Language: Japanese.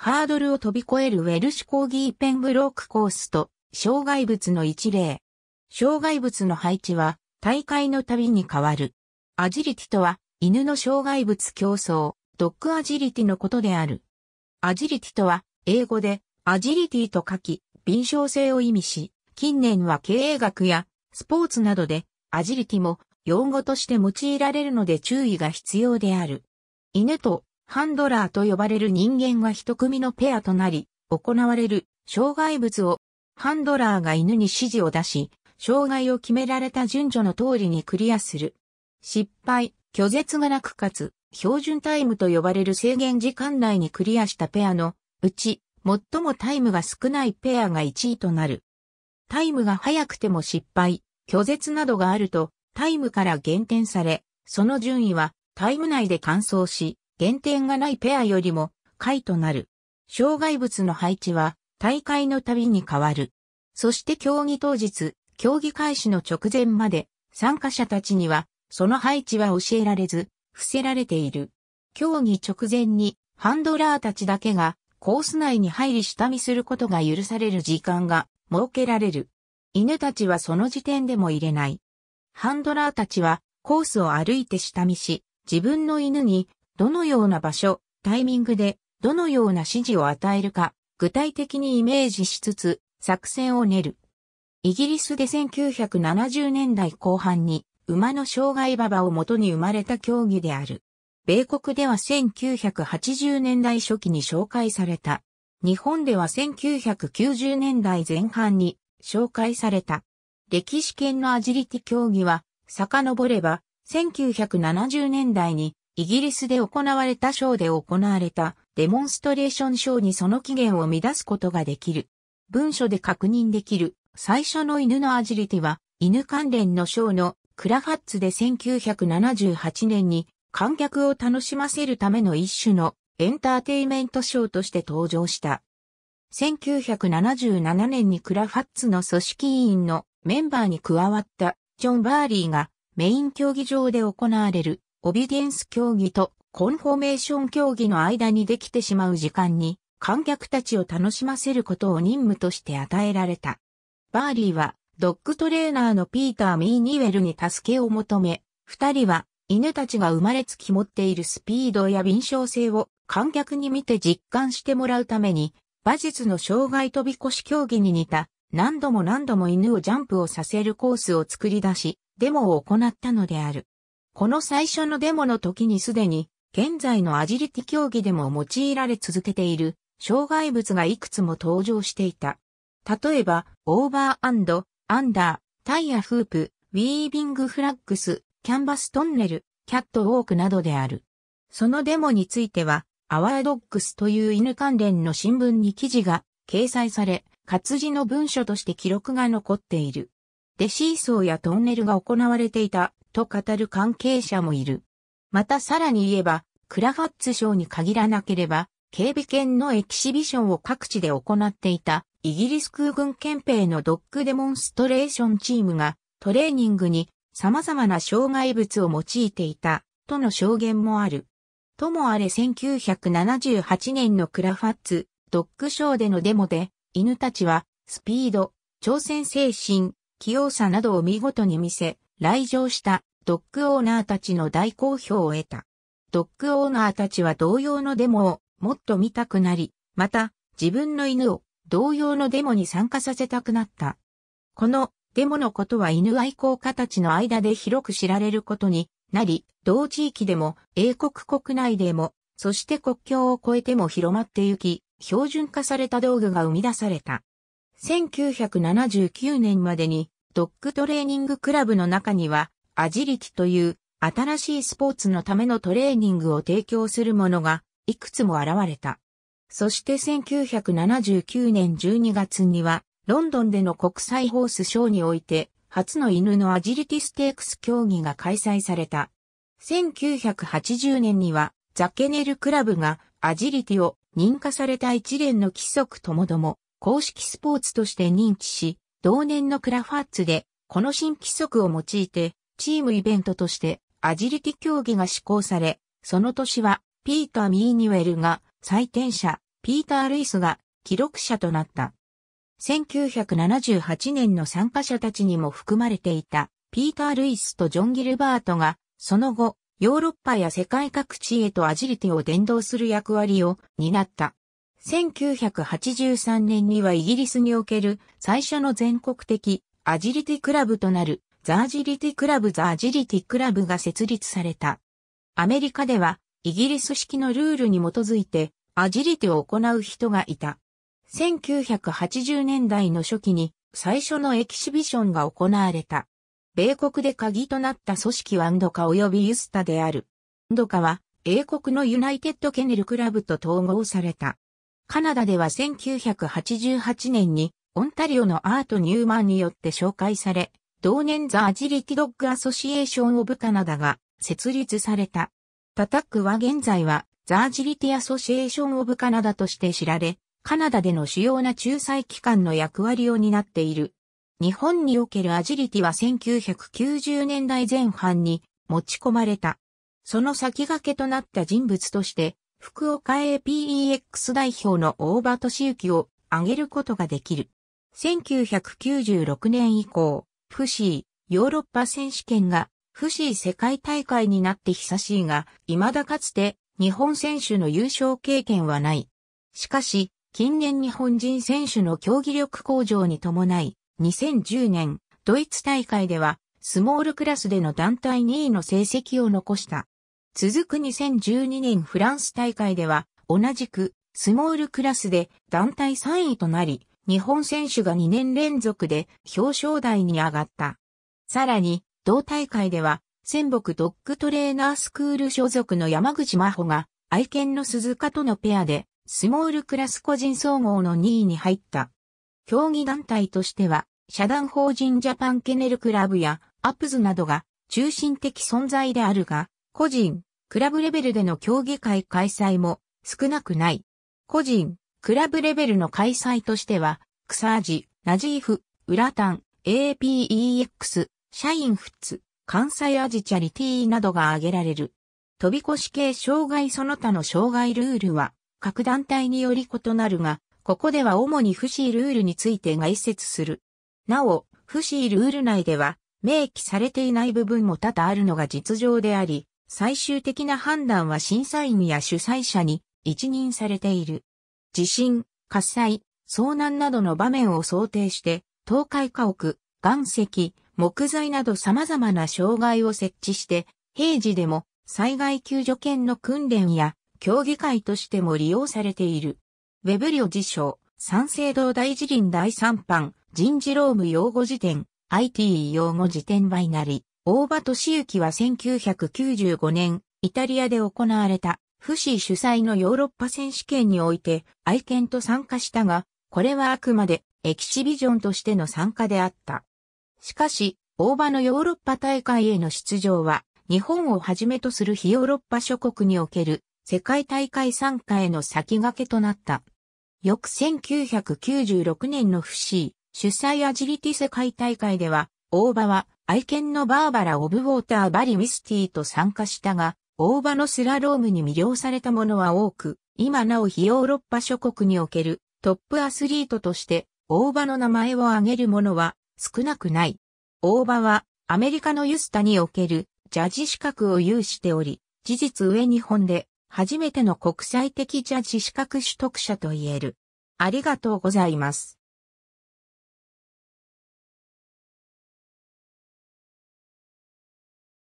ハードルを飛び越えるウェルシュコーギーペンブロークコースと、障害物の一例。障害物の配置は、大会のたびに変わる。アジリティとは、犬の障害物競争、ドッグアジリティのことである。アジリティとは、英語で、アジリティと書き、敏捷性を意味し、近年は経営学や、スポーツなどで、アジリティも、用語として用いられるので注意が必要である。犬とハンドラーと呼ばれる人間が一組のペアとなり、行われる障害物を、ハンドラーが犬に指示を出し、障害を決められた順序の通りにクリアする。失敗、拒絶がなくかつ、標準タイムと呼ばれる制限時間内にクリアしたペアのうち、最もタイムが少ないペアが1位となる。タイムが早くても失敗、拒絶などがあると、タイムから減点され、その順位はタイム内で完走し、減点がないペアよりも下位となる。障害物の配置は大会のたびに変わる。そして競技当日、競技開始の直前まで参加者たちにはその配置は教えられず、伏せられている。競技直前にハンドラーたちだけがコース内に入り下見することが許される時間が設けられる。犬たちはその時点でも入れない。ハンドラーたちはコースを歩いて下見し、自分の犬にどのような場所、タイミングで、どのような指示を与えるか、具体的にイメージしつつ、作戦を練る。イギリスで1970年代後半に、馬の障害馬場を元に生まれた競技である。米国では1980年代初期に紹介された。日本では1990年代前半に紹介された。歴史圏のアジリティ競技は、遡れば、1970年代にイギリスで行われたショーで行われたデモンストレーションショーにその起源を乱すことができる。文書で確認できる最初の犬のアジリティは犬関連のショーのクラファッツで1978年に観客を楽しませるための一種のエンターテイメントショーとして登場した。1977年にクラファッツの組織委員のメンバーに加わったジョン・バーリーがメイン競技場で行われるオビディエンス競技とコンフォメーション競技の間にできてしまう時間に観客たちを楽しませることを任務として与えられた。バーリーはドッグトレーナーのピーター・ミーニウェルに助けを求め、二人は犬たちが生まれつき持っているスピードや敏捷性を観客に見て実感してもらうために、馬術の障害飛び越し競技に似た何度も何度も犬をジャンプをさせるコースを作り出し、デモを行ったのである。この最初のデモの時にすでに、現在のアジリティ競技でも用いられ続けている、障害物がいくつも登場していた。例えば、オーバーアンダー、タイヤフープ、ウィービングフラッグス、キャンバストンネル、キャットウォークなどである。そのデモについては、アワードックスという犬関連の新聞に記事が掲載され、活字の文書として記録が残っている。デシーソーやトンネルが行われていたと語る関係者もいる。またさらに言えば、クラファッツ賞に限らなければ、警備犬のエキシビションを各地で行っていた、イギリス空軍憲兵のドッグデモンストレーションチームが、トレーニングに様々な障害物を用いていた、との証言もある。ともあれ1978年のクラファッツ、ドッグショーでのデモで、犬たちは、スピード、挑戦精神、器用さなどを見事に見せ、来場したドッグオーナーたちの大好評を得た。ドッグオーナーたちは同様のデモをもっと見たくなり、また自分の犬を同様のデモに参加させたくなった。このデモのことは犬愛好家たちの間で広く知られることになり、同地域でも英国国内でも、そして国境を越えても広まってゆき、標準化された道具が生み出された。1979年までにドッグトレーニングクラブの中には、アジリティという新しいスポーツのためのトレーニングを提供するものがいくつも現れた。そして1979年12月には、ロンドンでの国際ホースショーにおいて、初の犬のアジリティステークス競技が開催された。1980年には、ザケネルクラブがアジリティを認可された一連の規則ともども、公式スポーツとして認知し、同年のクラファッツで、この新規則を用いて、チームイベントとして、アジリティ競技が施行され、その年は、ピーター・ミーニュエルが採点者、ピーター・ルイスが記録者となった。1978年の参加者たちにも含まれていた、ピーター・ルイスとジョン・ギルバートが、その後、ヨーロッパや世界各地へとアジリティを伝導する役割を担った。1983年にはイギリスにおける最初の全国的アジリティクラブとなるザ・アジリティクラブ・ザ・アジリティクラブが設立された。アメリカではイギリス式のルールに基づいてアジリティを行う人がいた。1980年代の初期に最初のエキシビションが行われた。米国で鍵となった組織はンドカ及びユスタである。ンドカは英国のユナイテッドケネルクラブと統合された。カナダでは1988年にオンタリオのアート・ニューマンによって紹介され、同年ザ・アジリティ・ドッグ・アソシエーション・オブ・カナダが設立された。タタックは現在はザ・アジリティ・アソシエーション・オブ・カナダとして知られ、カナダでの主要な仲裁機関の役割を担っている。日本におけるアジリティは1990年代前半に持ち込まれた。その先駆けとなった人物として、福岡 APEX 代表の大場敏之を挙げることができる。1996年以降、フシー、ヨーロッパ選手権が、フシー世界大会になって久しいが、未だかつて、日本選手の優勝経験はない。しかし、近年日本人選手の競技力向上に伴い、2010年、ドイツ大会では、スモールクラスでの団体2位の成績を残した。続く2012年フランス大会では、同じくスモールクラスで団体3位となり、日本選手が2年連続で表彰台に上がった。さらに、同大会では、仙北ドッグトレーナースクール所属の山口真帆が、愛犬の鈴鹿とのペアで、スモールクラス個人総合の2位に入った。競技団体としては、社団法人ジャパンケネルクラブやアップズなどが中心的存在であるが、個人、クラブレベルでの競技会開催も少なくない。個人、クラブレベルの開催としては、クサージ、ナジーフ、ウラタン、APEX、社員フッツ、関西アジチャリティーなどが挙げられる。飛び越し系障害その他の障害ルールは各団体により異なるが、ここでは主に不思議ルールについて概説する。なお、不思議ルール内では明記されていない部分も多々あるのが実情であり、最終的な判断は審査員や主催者に一任されている。地震、火災、遭難などの場面を想定して、倒壊家屋、岩石、木材など様々な障害を設置して、平時でも災害救助犬の訓練や協議会としても利用されている。ウェブリオ辞書、三省堂大辞林第三版、人事労務用語辞典、IT 用語辞典バイナリ。大場敏行は1995年、イタリアで行われた、フシー主催のヨーロッパ選手権において、愛犬と参加したが、これはあくまで、エキシビジョンとしての参加であった。しかし、大場のヨーロッパ大会への出場は、日本をはじめとする非ヨーロッパ諸国における世界大会参加への先駆けとなった。翌1996年のフシー主催アジリティ世界大会では、大場は愛犬のバーバラ・オブ・ウォーター・バリ・ウィスティと参加したが、大場のスラロームに魅了された者は多く、今なお非ヨーロッパ諸国におけるトップアスリートとして大場の名前を挙げる者は少なくない。大場はアメリカのユスタにおけるジャジ資格を有しており、事実上日本で初めての国際的ジャジ資格取得者と言える。ありがとうございます。